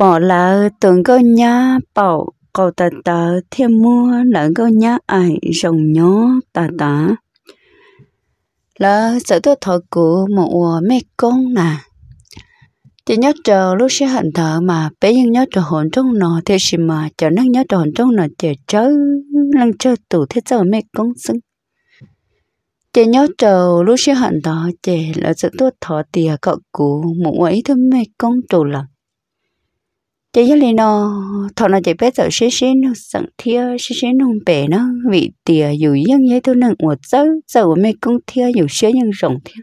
bỏ lỡ tưởng cơ nhá bảo cầu ta ta thêm mua là cơ nhá ải rồng nhó ta ta là sợ tôi thọ cụ một ùa mẹ con nà thì nhớ chờ lúc sẽ hận thở mà bé nhưng nhớ chờ hồn trong nọ thế gì mà chờ nắng nhớ chờ hồn trong nọ chờ chớ lăng chờ tủ thế giờ mẹ con xứng chị nhớ chờ lúc sẽ hận thở chị là sự tốt thọ tìa cậu cụ một ấy thứ mẹ con trù lặng chỉ cho nên nó thọ nó chỉ biết sợ xí xí nó sẵn thia xí xí nó bể nó vì tìa dù dân như tôi nặng một giấc giờ mấy cũng thia dù xí nhưng rộng thia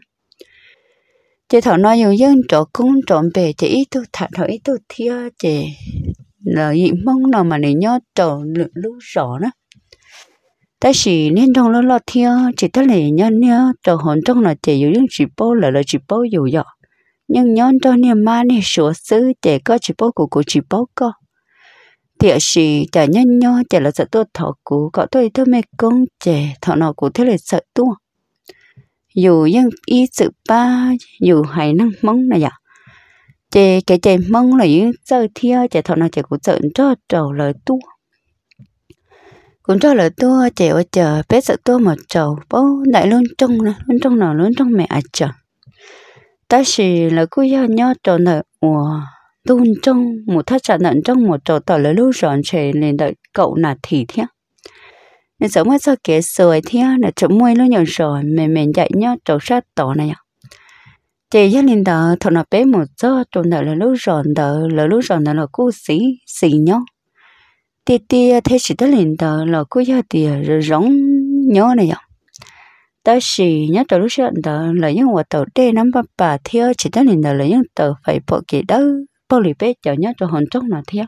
chỉ thọ nó dù dân chỗ cũng trộm bể chỉ ít tôi thật hỏi ít tôi thia chỉ là gì mong nào mà này nhớ chỗ lượng lũ rõ đó ta chỉ nên trong nó lo thia chỉ ta lệ nhớ nhớ chỗ hồn trong là chỉ dù dân chỉ bao là là chỉ bao dù dọ nhưng nhon cho niềm ma này sửa sư để có chỉ bố của cô chỉ bố có thì sĩ chả nhân nho chả là sợ tôi thọ cũ có tôi thôi mẹ công trẻ thọ nó cũ thế là sợ tôi dù dân ý sự ba dù hay năng mong này dạ trẻ cái trẻ mong là những giờ thia chè thọ nó chè cũng sợ cho trầu lời tôi cũng cho lời tôi trẻ ở chờ bé sợ tôi mà trầu bố đại luôn trong này luôn trong nào luôn trong mẹ à chờ 但是那个要鸟找那我东中 một thắt chặt nặng trong một chỗ tỏ lấy lúc rộn trời lên đợi cậu là thì thế nên giống như kia rồi thế là chỗ mui lúc nhỏ rồi mình mình dạy nhau chỗ sát tổ này chị gia đình đó thằng nó bé một chỗ chỗ nợ là lúc rộn đó là lúc rộn đó là cô sĩ sĩ nhau thì thì thế chỉ tới liền đó là cô gia thì rồi rong này ạ ta chỉ nhớ tờ lúc xưa đó là những hoạt tàu đê nắm bà bà theo chỉ tới nền đó là những tờ phải bộ kỳ đó bao lì bê chờ nhớ cho hòn trong nào theo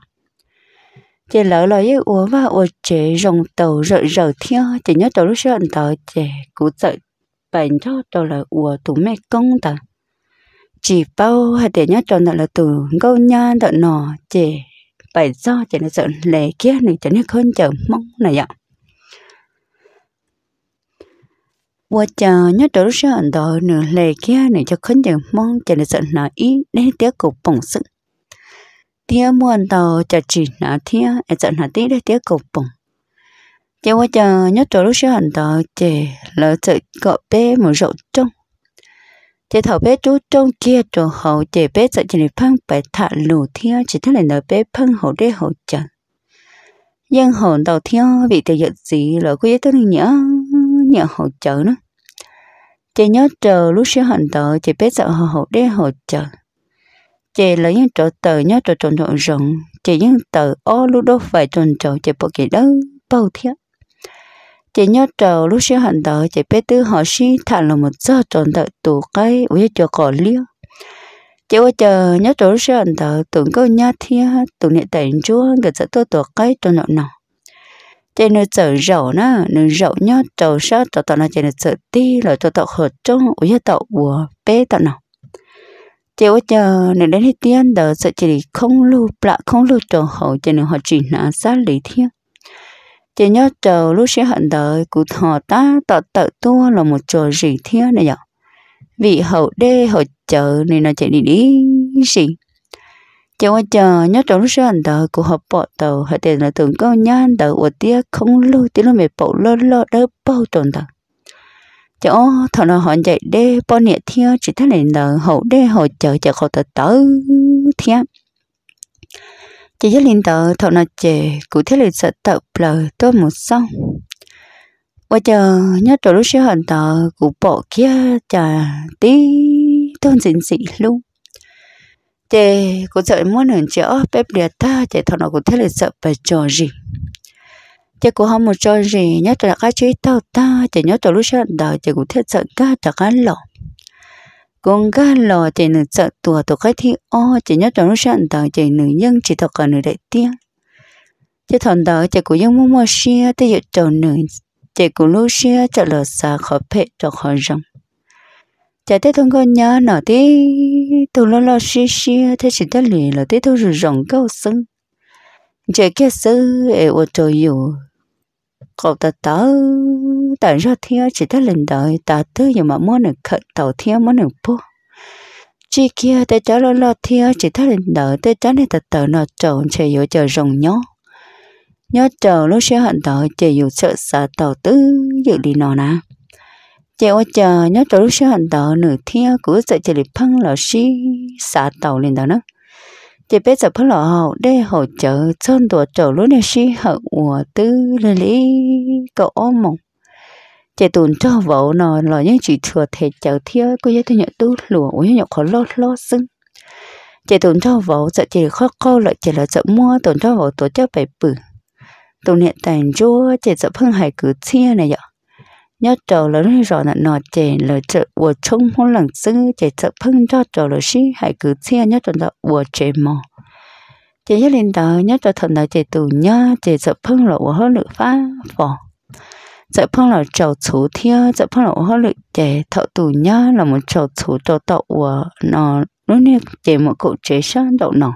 chỉ lỡ là những uống và uống chế rồng tàu rợ rợ theo chỉ nhớ tờ lúc xưa đó chỉ cú sợ bệnh cho tàu là uống tủ mẹ công ta chỉ bao hay để nhớ cho nó là từ câu nha đợt nọ chỉ bệnh do chỉ là sợ lệ kia này cho nên không chờ mong này ạ 我家那都是很多人来家，你就肯定忙着的是哪一那点狗蹦死。tiếng muôn tàu chả chỉ nà thia ai chọn hà tí đấy tiếng cục bùng chỉ chờ nhớ chỗ lúc xưa hẳn tàu lỡ chợ cọ bé một rậu trông chỉ thảo bé chú trông kia chỗ hậu chỉ bé chợ chỉ phăng phải thả lù thia chỉ thế này nở bé phăng hậu đế hậu chẳng dân hồn tàu thia bị tiểu giật gì lỡ quý tôi nhớ nhờ hỗ trợ nữa chị nhớ chờ lúc sẽ hành tờ chị biết sợ họ hậu để hỗ trợ chị lấy những chỗ tờ nhớ chỗ trộn trộn rộng chị những tờ ô lúc đó phải trộn trộn chị bỏ kỳ đó bao thiết chị nhớ chờ lúc sẽ hành tờ chị biết tư họ xí thả là một giờ trộn tờ tủ cây với chỗ cỏ liêu chị ơi chờ nhớ chỗ lúc sẽ hành tờ tưởng câu nhá thiết tưởng nhẹ tẩy chúa người sẽ tôi tủ cây trộn nọ nọ chế nó chở rậu nó nó rậu nhớ trầu sơ tao tao nó chế nó chở ti rồi tao tao khở trong ủi cho tao bùa bê tao nào chế ủi chờ nên đến hết tiên đỡ sợ chế đi không lưu lạ không lưu trầu hậu chế nó họ chỉ nã xa lý thiên chế nhớ trầu lúc sẽ hận đời cụ thọ ta tao tự tua là một trò gì thiên này nhở vị hậu đê hậu chờ nên nó chế đi đi gì cho qua chờ nhớ trốn sơ hẳn tờ của họ bỏ tàu họ để là tưởng câu nhá hẳn tờ của tía không lưu tí nó mẹ bỏ lơ lơ đỡ bao tồn tờ chỗ thằng nó họ chạy đê bỏ nhẹ theo chỉ thấy nền tờ hậu đê hậu chờ chờ họ tờ tớ theo chỉ nhớ lên tờ thằng nó chè cụ thế lịch sợ tập lờ tôi một xong qua chờ nhớ trốn sơ hẳn tờ của bỏ kia chờ tí tôn xịn xị luôn chế cũng sợ muốn hưởng chữa bếp liệt ta chế thằng nó cũng thế là sợ phải trò gì chế cũng không một trò gì nhất là các chú tao ta chế nhớ tao lúc sáng đầu chế cũng thế sợ ta chả cái lọ cũng cái lọ chế nữ sợ tua tổ cái thi o chế nhớ tao lúc sáng đầu chế nữ nhân chỉ thật cả nữ đại tiên chế thằng đó chế muốn mua xe tới giờ trò nữ chế cũng lúc xe chợ lợt xa khỏi phe cho khỏi rong chả thấy thông con nhớ nọ tí tôi lo lo xí xí thế chỉ thấy lì là tí tôi rồi rồng câu sưng chả kia sư ế ô tô yêu cậu ta tớ tại ra thiên chỉ thấy lần đời ta tư giờ mà muốn được khẩn tàu thiên muốn được po chỉ kia ta chả lo lo thiên chỉ thấy lần đời ta chả này ta tớ nọ trộn chả yêu chờ rồng nhó nhớ chờ lúc sẽ hận tàu chả yêu sợ sợ tàu tư dự đi nọ nào chế ô chờ nhớ trâu lúc xưa hành tờ nửa thiên cứ sợ chế lì phăng lò xí xả tàu lên đó nữa chế bé sợ phăng lò hậu để hậu chờ chôn đùa trâu lúc này xí hậu của tư lì lý cậu ôm mộng chế tùn cho vợ nó là những chỉ thừa thể chờ thiên cứ nhớ tôi nhận tư lùa ủa nhậu khó lo lo xưng chế tùn cho vợ sợ chế khó khô lại chế là sợ mua tùn cho vợ tổ chức bảy bự tùn hiện tại chúa chế sợ phăng hải cứ thiên này vậy nhớ trầu là nói rõ là nọ trẻ là chợ của chung hôn lần sư chè chợ phân cho trầu là xí hãy cứ xe nhớ trầu là của chè mò chè nhớ lên đó nhớ trầu thần là chè tù nhớ chè chợ phân là của hơn lựa phá phò chợ phân là trầu chủ theo chợ phân là của hơn lựa chè thợ tù nhớ là một trầu chủ trầu tạo của nó lúc này chè một cụ chế sang đậu nọ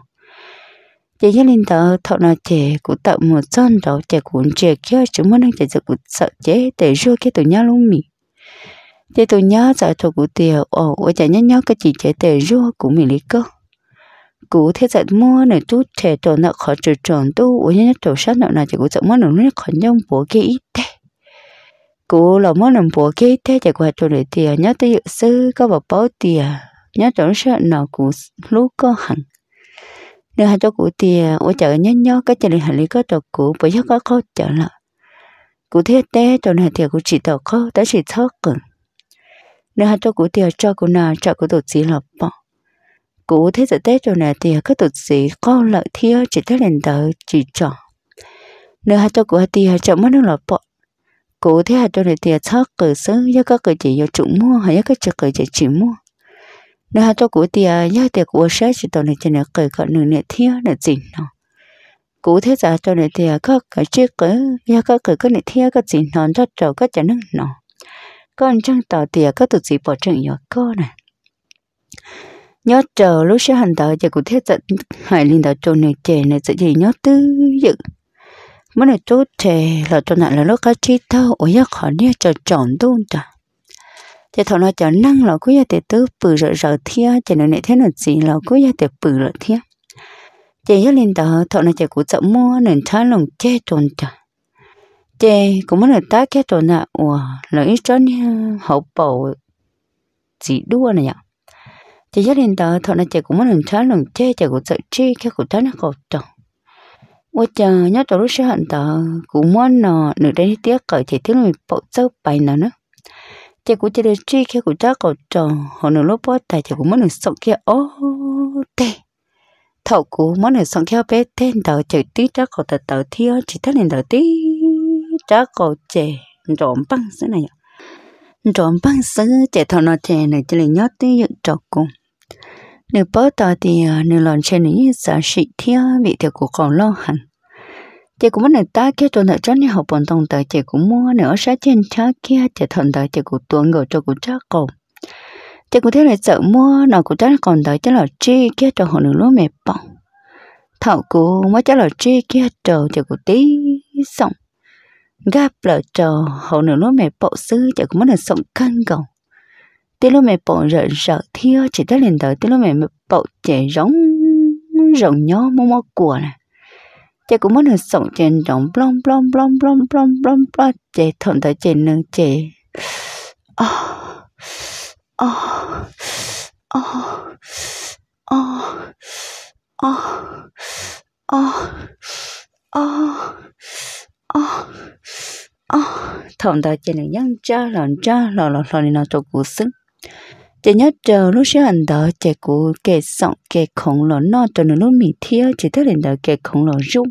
chị gia linh tớ thọ nó trẻ cũng tạo một chân đó trẻ cũng trẻ kia chúng muốn đang trẻ giật cũng sợ chế để rua kia tụi nhau luôn mì chị tụi nhau sợ thọ cũng tiều ồ ở trẻ nhát nhát cái chị trẻ để rua cũng mì lý cơ cú thế giật mua này tu trẻ tổ nợ khó trừ tròn tu ở nhát nhát tổ sát nợ này trẻ cũng sợ mua nụ nó khó nhông bố kia ít thế cú là mua nụ bố kia ít thế trẻ qua tổ để tiều nhớ tới dự sư có vào bảo tiều nhớ tổ sợ nợ cũng lúc có hẳn nếu hai cho cụ thì ô à, chợ nhớ nhớ cái chợ này hành lý có tổ cụ bởi giấc có khó chợ là cụ thế tế chỗ này thì cụ chỉ tổ khó đã chỉ thoát cường nếu hai cho cụ thì à, cho cụ nào cho cụ tổ chỉ là bỏ cụ thế giờ tế chỗ này thì à, các tổ chỉ có lợi thiếu chỉ tới lên tờ chỉ trọ nếu hai chỗ cụ thì chợ mất nước là bỏ cụ thế hai cho này thì thoát cử sớm do các cử chỉ do chủ mua hay các chợ cử chỉ chỉ mua nó hát cho cụ thì nhớ thì cụ sẽ chỉ tao này cho nó cười cả nửa nửa thiếu nửa gì nó cụ thế giả cho này thì các cái chiếc cái nhớ các cởi cái nửa thiếu cái gì nó cho trâu các cho nó nó con chẳng tao thì các tự gì bỏ chừng nhỏ con này nhớ chờ lúc sẽ hành tạo cho cụ thế giờ hải linh đạo cho này chè này sẽ gì nhớ tư dự mới này chút chè là cho nạn là lúc các chi thâu ở nhà khỏi nhà chờ chọn đúng chả thế thọ nó cho năng là cứ gia để tứ bự rợ rợ thia chỉ nó này thế nó gì là cứ gia để bự rợ thia chỉ nhất lên tờ thọ nó chỉ cũng sợ mua nên thái lòng che tròn chả chỉ cũng muốn là ta che tròn à ủa là ít cho hậu bầu chỉ đua này ạ à. chỉ nhất lên đó thọ nó chỉ cũng muốn là thái lòng che chỉ cũng sợ chi cái cũng thái nó cột tròn ủa chờ nhớ tổ lúc sẽ hận tờ cũng muốn nó nửa đây tiếc cởi thì tiếng mình bộ sâu bài nào nữa chị cũng chỉ để chi khi của chắc cậu chồng họ nói lúc bớt tại chị cũng muốn được sống kia ô tê thầu cũng muốn được sống kia bé tên đầu chị tí chắc cậu tờ tờ thiếu chỉ thấy nên đầu tí chắc cậu trẻ rộn băng thế này rộn băng sứ chị thầu nó trẻ này chị lại nhớ tí dựng trọc cùng nửa bớt tờ thì nửa lần trên này sợ sĩ thiếu bị thiệt của còn lo hẳn chị cũng muốn ta kia cho nợ cho nên học bọn tông tới chị cũng mua nữa sát trên cha kia chị thuận tới chị cũng tuân ngồi cho cũng chắc cầu chị cũng thấy là sợ mua nó cũng chắc còn tới chắc là chi kia cho họ nữa lúa mẹ bỏng thảo cũng mới chắc là chi kia chờ chị cũng tí xong gáp lỡ chờ họ nữa lúa mẹ bộ sư chị cũng muốn là sống cân cầu tí lúa mẹ bộ rợ rợ thiêu chị tới lên tới tí lúa mẹ bộ chị giống giống nhau mua mua của này 这个么能送钱种，blom blom blom blom blom blom blom，这痛的这能这，啊啊啊啊啊啊啊啊啊，痛的这能样扎啷扎啷啷啷哩那做骨生。chỉ nhớ chờ lúc xíu anh đó chỉ cú kẻ sọng kẻ khổng lồ nó cho nó lúc mình thiếu chỉ thấy lên đó kể khổng lồ rung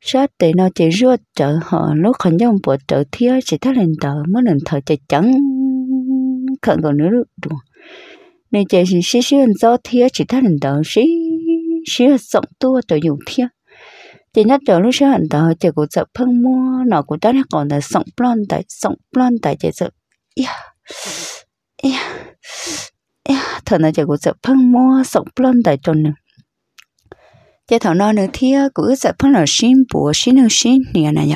sát để nó chỉ rua trở họ lúc khẩn dòng bộ trở thiếu chỉ thấy lên đó mới nên thở chỉ chẳng khẩn còn nữa được nên chỉ xí xí anh do thiếu chỉ thấy lên đó xí xí sọng tua cho dùng thiếu chỉ nhớ chờ lúc xíu anh đó chỉ cú sợ phân mua nó cũng đã còn là sọng blond tại sọng blond tại chỉ sợ yeah 哎呀，哎呀，thằng nó chạy của sợ phân mua sống plon tại tròn nữa chị thằng nó nữa thia cũng sợ phân là xin bùa xin nữa xin nè này nhở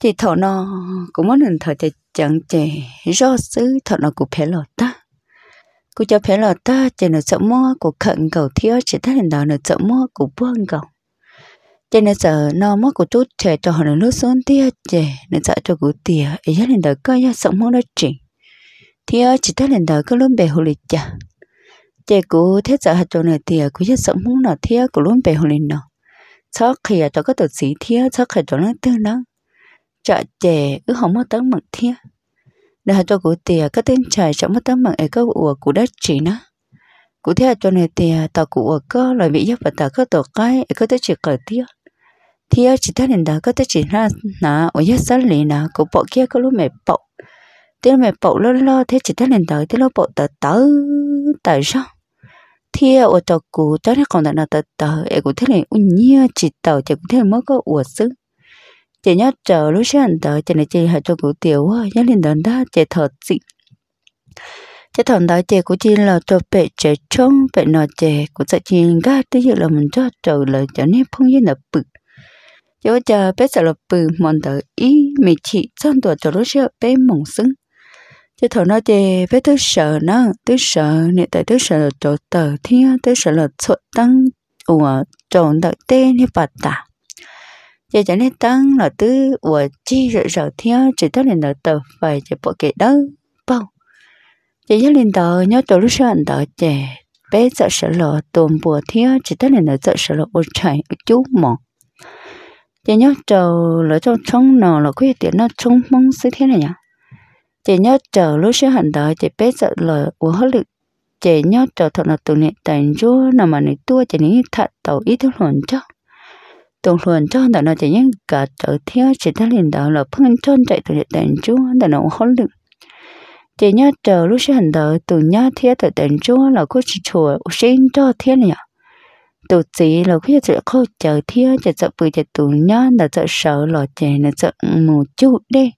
chị thằng nó cũng muốn nên thằng chạy chẳng chạy do xứ thằng nó cũng phải lọt ta cô cho phải lọt ta chị nó sợ mua của khẩn cầu thia chị thấy hình đó nó sợ mua của buông cầu cho nên sợ nó mất của chút trẻ cho họ nó nước xuống tia trẻ nên sợ cho cụ tia ấy nhất là đời coi sợ mua nó chỉnh thì ờ, chỉ tới lần đầu có luôn bề hồ lịch chả chạy cú thế giờ hạt trâu này thì ờ, cú chết sống muốn nó thì cú luôn bề hồ lịch nọ sau khi ở cho ờ, các tổ sĩ thì sau khi cho nó tư nó chợ chè cứ không mất tấn mực thì để hạt trâu cú thì các tên trời chẳng mất tấn mực ở có ủa cú đất chỉ nó cú thế hạt trâu này thì tàu cú ủa có loại bị giáp và tàu các tổ cái ở có tới chỉ cởi tiếc thì chỉ thấy đến đó có tới chỉ ra nà ở nhất sát lý nà của bộ kia có luôn mẹ bộ thế mẹ bộ lo lo thế chỉ thấy lên tới thế lo bộ tờ tớ tại sao thì ở tờ cũ tớ thấy còn tờ tờ tờ em cũng thấy lên uống nhia chỉ tờ chỉ cũng thấy mới có uổng sức chị nhớ chờ lúc sáng tờ chị này chị hãy cho cụ tiểu quá nhớ lên đến đó chị thật dị. chị thằng đó chị cũng chỉ là cho bệ trẻ trông bệ nọ trẻ cũng sẽ chỉ ga tới giờ là mình cho trời là trở nên phong như là bự yo chờ bé sợ là bự mòn tờ ý mẹ chị sang tuổi cho lúc sáng bé mỏng xứng chứ thở nó chê với thứ sợ nó thứ sợ nè tại thứ sợ là chỗ tờ thiên thứ sợ là chỗ tăng của trộn đợi tê nè bật tả giờ chẳng nên tăng là thứ của chi rồi rồi thiên chỉ tới là đợi tờ phải chỉ bộ kệ đó bao chỉ nhớ liền tờ nhớ chỗ lúc sợ đợi chè bé sợ sợ là tồn bùa thiên chỉ tới liền đợi sợ sợ lọ ôi trời chú mỏ chỉ nhớ trầu lỡ trong trong nào là quyết tiền nó trong mong sự thế này nhỉ chị nhớ chờ lúc sẽ hẳn đó chị biết sợ lời của hết lực chị nhớ chờ thật là tụi nè tại chỗ nào mà nè tua chị nè thật tàu ít thứ luận cho tụi luận cho đó nó chị nhớ cả trở theo chị ta liền đó là phân chân chạy tụi nè tại chỗ đó nó hết lực chị nhớ chờ lúc sẽ hẳn đó tụi nhớ theo tụi tại chỗ là có chị chùa xin cho thiên nè tụ chỉ là khi chị không chờ theo chị sợ bự chị tụi nhớ là sợ sợ là chị là sợ một chút đi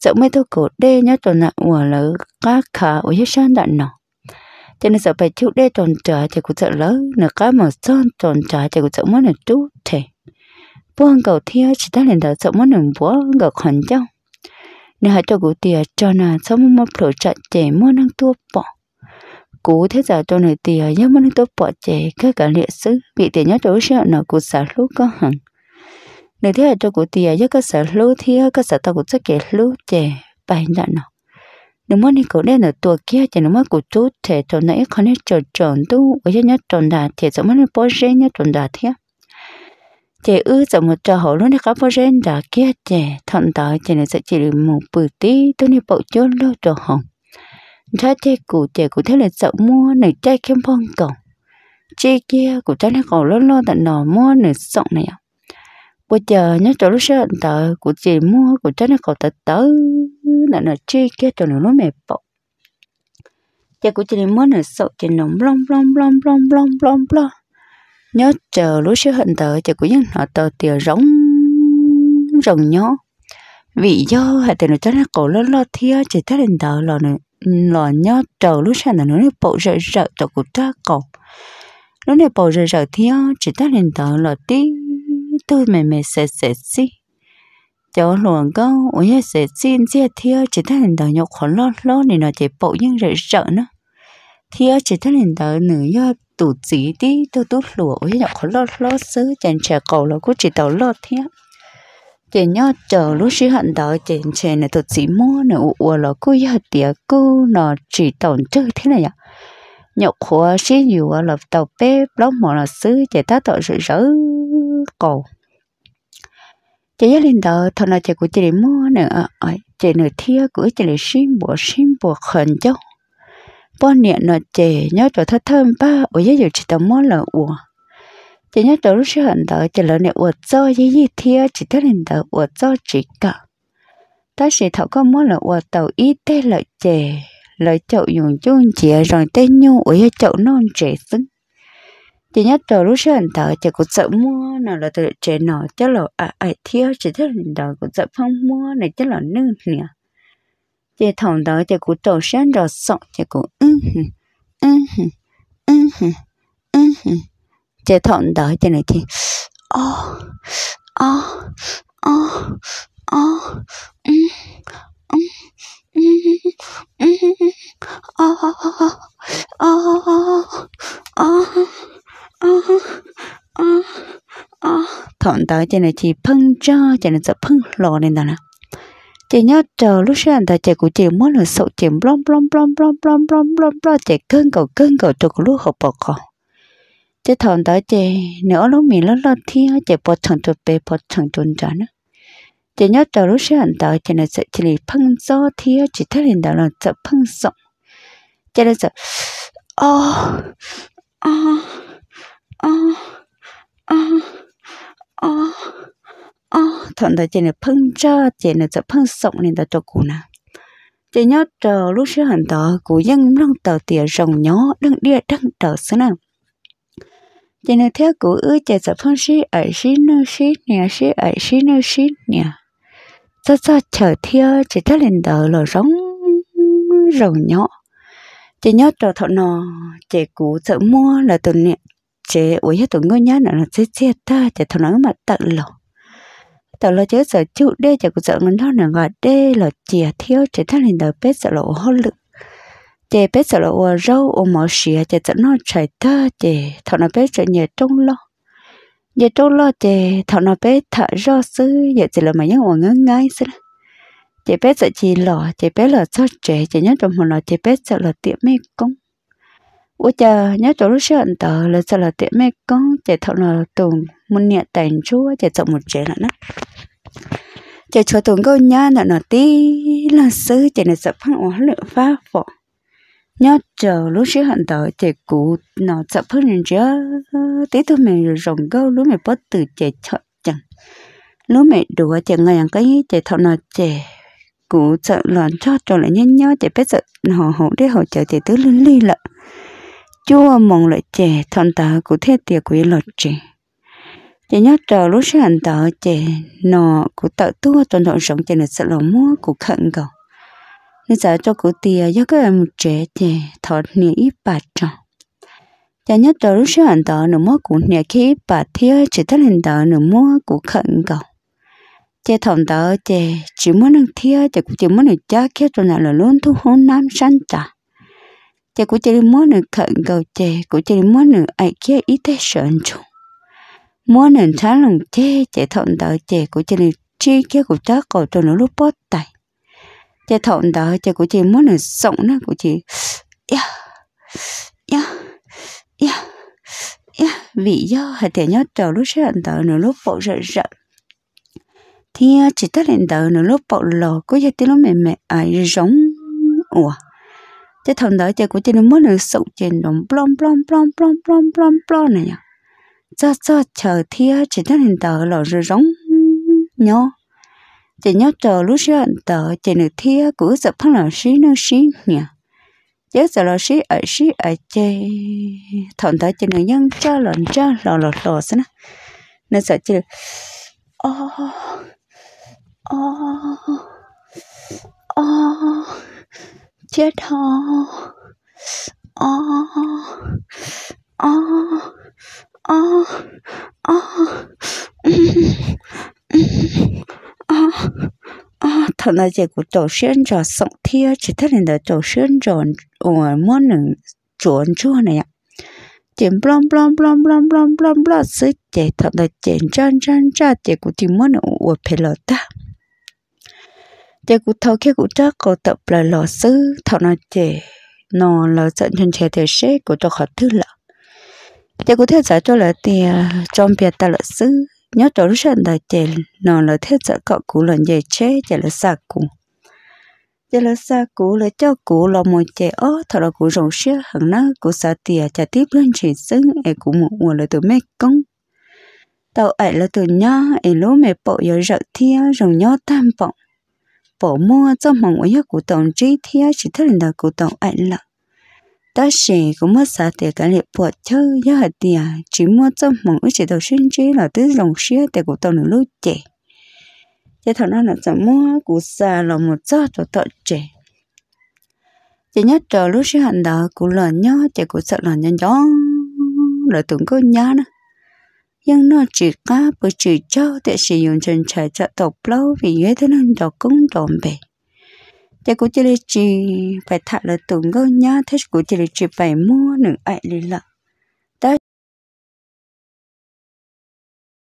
sợ mấy thô cổ đê nhớ tuần là ủa lỡ cá khả ở dưới sân đạn nọ cho nên sợ phải chịu đê tuần trả thì cũng sợ lỡ nửa cá mà son tuần trả thì cũng sợ mất nửa trú thể buông cầu thia chỉ ta lên đầu sợ mất nửa búa gặp hẳn nhau nên hai cho cụ tiền cho nà sau một một lộ chạy trẻ mua năng tua bỏ cú thế giờ cho nửa tiền nhớ mua năng tua bỏ trẻ cái cả liệt sứ bị tiền nhớ chỗ sợ nọ cụ xả lúc có hẳn nếu thế cho cụ tiề giấc cơ sở lú thì cơ sở tao cũng chắc kể lú chè bài nhận nó nếu mà đi cổ đây là tua kia thì nếu mà cụ chú thể cho nãy còn nên tròn tròn tu với nhất tròn đạt thì giống như bó rễ nhất tròn đạt thế chè ư giờ một trò hổ luôn đi có bó rễ đã kia chè thọn đó chè này sẽ chỉ được một bự tí tôi nên bộ chốt lô cho hồng trái chè cụ chè cụ thế là sợ mua này trái kem phong cổng chè kia cụ trái này còn lô lô tận nò mua này sọng này ạ bây giờ nhớ chỗ lúc xưa tờ của chị mua của cho nó cậu tờ tớ là nó chi kia cho nó nó mệt bọc giờ của chị mua nó sợ chị nóng blong blong blong blong blong blong long nhớ chờ lúc xưa hận tờ chờ của dân họ tờ tiều rống rồng nhó vì do hệ tiền nó cho nó cổ lo lo thia chỉ ta lên tờ lò nè lò nhớ chờ lúc xưa là nó nó bộ rợ rợ cho của ta cổ lúc này bộ rợ rợ thia chị ta lên tờ lò tiếng tôi mẹ mẹ sẽ sẽ xí cháu luôn có ôi hết sẽ xin chia thiêu chỉ thấy hình đầu nhục khó lót lót này nó chỉ bộ nhưng rợ rỡ nữa thiêu chỉ thấy hình đầu nửa do tủ chỉ đi tôi tút lụa ôi nhọc khó lót lót xứ chẳng trẻ cầu là cũng chỉ tàu lót thiêu chỉ nhớ chờ lúc sĩ hận đó chỉ trẻ này tôi chỉ mua nữa ủa là cô giờ tiệc cô nó chỉ tổng chơi thế này nhở nhọc khó sĩ nhiều là tàu bếp lóc mỏ là xứ chỉ ta tàu rỡ rỡ cổ chỉ là linh đó thằng nào chỉ của chỉ mua nữa ờ, chỉ nửa thia của chỉ là xin bộ xin bộ khẩn cho. bao nhiêu nó chỉ nhớ chỗ thất thơm ba ở dưới giờ chỉ tầm mua là uổng chỉ nhớ chỗ lúc hận đó chỉ là nè uổng cho gì gì thia chỉ thấy linh đó uổng cho chỉ cả ta sẽ thảo có mua là uổng tàu ít thế là chỉ là chậu dùng chung chỉ rồi tên nhu ở dưới chậu non trẻ xứng chỉ nhất trò lúc sáng thở chỉ cũng sợ mua nào là tự chế nọ chắc là à ai thiếu chỉ thích đó cũng sợ không mua này chắc là nương nè chỉ thằng đó chỉ có trò sáng rồi sợ chỉ cũng ưng ưng ưng ưng chỉ thằng đó chỉ này chỉ ô ô ô ô Oh, oh, oh, oh. Ờ, ờ, ờ. thọn tới cho nên chỉ phăng cho cho nên sợ phăng lò nên đó là chị nhớ chờ lúc sáng ta chị của chị muốn là sậu chị blom blom blom blom blom blom blom blom cơn cầu cơn cầu cho của lúc học bọc cầu chị thọn tới chị nữa lúc mình lúc lo thi chị thằng chuột bé bỏ thằng chuột chó nữa chị nhớ chờ lúc sáng ta chị là sợ chị là phăng do thi chị thấy lên đó là sợ phăng sọng chị là sợ oh oh Ờ, ờ, ờ, thằng ta chỉ là phun cho chỉ là sẽ phun sống nên ta cho cụ nè chỉ nhớ chờ lúc xưa hẳn tờ cụ dân đang tờ tiền rồng nhỏ đang đĩa đang tờ xứ nè chỉ là theo cụ ư chỉ sẽ phun xí ở xí nơ xí nè xí ở xí nơ xí nè cho cho chờ theo chỉ ta lên tờ lò rồng rồng nhỏ chỉ nhớ chờ thọ nò chỉ cũ sợ mua là tuần niệm chế uy hết tụng ngôi nhá nó chế chế ta chế thằng nó mà tận lộ tao lo chế sợ chịu đê chế cũng sợ nó nó gọi đê là chìa thiếu chế thằng này đầu bếp sợ lộ hô lự, chế bếp sợ lộ rau ô mỏ xìa chế sợ nó chạy ta chế thằng nó bếp sợ nhẹ trong lo nhẹ trong lo chế thằng nó bếp thở rau sư giờ chế là mày nhớ ngồi ngang ngay xí chế bếp sợ chì lọ chế bếp là sao chế chế nhớ trong một lọ chế bếp sợ là tiệm mê công ủa chờ nhớ chỗ lúc xưa tờ là sợ là tiệm mấy con chạy thọ là tùng muốn nhẹ tành chúa chạy chậm một chế lại nó chạy chúa tùng câu nhá là nó tí là sư chạy là sợ phăng hóa lượng phá phỏ nhớ chờ lúc xưa hận tờ chạy cụ nó sợ phăng nhìn chớ tí thôi mình rồng câu lúc mình bớt từ chạy chọn chẳng lúc mẹ đùa chạy ngày ăn cái chạy thọ nó chạy cụ sợ lòn cho cho lại nhớ nhớ chạy biết sợ họ hổ để họ chờ chạy tứ lên ly lợn chúa mong lợi trẻ thon tờ cụ thế tiệc quý lợi trẻ chỉ nhớ chờ lúc sẽ hành tờ trẻ nọ cụ tự tua toàn thuận sống trẻ là sẽ lòng mua cụ khẩn cầu nên sợ cho cụ tiệc do các em trẻ trẻ thọ nỉ ít bạc tròn chỉ nhớ chờ lúc sẽ hành tờ nửa mua cụ nè khi ít bạc thiếu chỉ thích hành tờ nửa mua cụ khẩn cầu chế thòng tờ trẻ chỉ muốn ăn thiếu chế cũng chỉ muốn được cha khi tuần nào là luôn thu hôn nam sanh trả Chà cụ chà đi mua nửa khẩn gầu chè, cụ chà đi mua nửa ai kia ít thế sợn chung. Mua nữ thá lòng chè, chè thọn đỡ chè, cụ chà đi chi kia cụ chá cầu cho nó lúc bót tay Chè thọn đỡ chè cụ chà mua nữ sống nữa cụ chà. ya ya ya ya vì do hệ thể nhớ trò lúc sợn đỡ nửa lúc bộ rợn rợn thì à, chỉ tất lên đầu nó lúc bộ lò có gia tiếng lúc mẹ mẹ ai à, giống ủa thầm thằng đó thì cũng chỉ muốn nó sống trên đồng plom plom plom plom plom plom plom này nhở, cho cho chờ thia chỉ thấy hình tờ lò rồi rống nhó chỉ nhớ chờ lúc xưa hình tờ chỉ được thia của sập thằng là xí nó xí nhở, giờ giờ là xí ở xí ở chê thầm đó chỉ được nhân cho lò cho lò lò lò xí nè nên sợ chỉ ô ô ô chết ho o o o o o o thật là chỉ của tổ tiên trò sống thiê chỉ thật là tổ tiên trò ở món nướng chuẩn chua này ạ chén blom blom blom blom blom blom blom sứ chỉ thật là chén chân chân cha chỉ của thì món nướng ở phe ta chế cụ thâu kia cụ chắc cụ tập là lò sư thọ nó chế nó là dẫn chân chế thì sẽ cụ cho khó thứ à, là chế cụ thế giải cho là tiền trong biệt ta lọ sư nhớ cho lúc sẵn đại chế nó là thế giải cậu cụ lần dễ chế chế là xa cụ chế là xa cụ là cho cụ lò một chế ó thọ là cụ rồng xe hẳn nó cụ xa tiền à, chả tiếp lên chỉ xứ ai cụ một mùa là từ mê công tàu ấy là từ nhá ấy lúa mẹ bộ giờ rợ thia rồng nhó tam vọng bỏ mua cho mong ấy cổ tổng trí thì chỉ thích là cổ tổng ảnh lặng ta sẽ cũng mất xa tiền cái lệ bỏ chơi giá hạt tiền chỉ mua cho mong ấy chỉ đầu sinh trí là tới dòng xưa để cổ tổng lúc trẻ thế thằng nó là cho mua cổ xa là một giọt cho tọt trẻ chỉ nhất trở lúc sẽ hành đạo cổ lợn nhớ chỉ cổ sợ lợn nhân gió là tưởng có nhớ nữa nhưng nó chỉ có bởi chỉ cho để sử dụng chân trái cho tộc lâu vì dễ thế nên đọc cũng đồn bề chị cụ chỉ phải thả là tụng gấu nhá thế chị cụ chỉ phải mua nửa ảnh lý lạc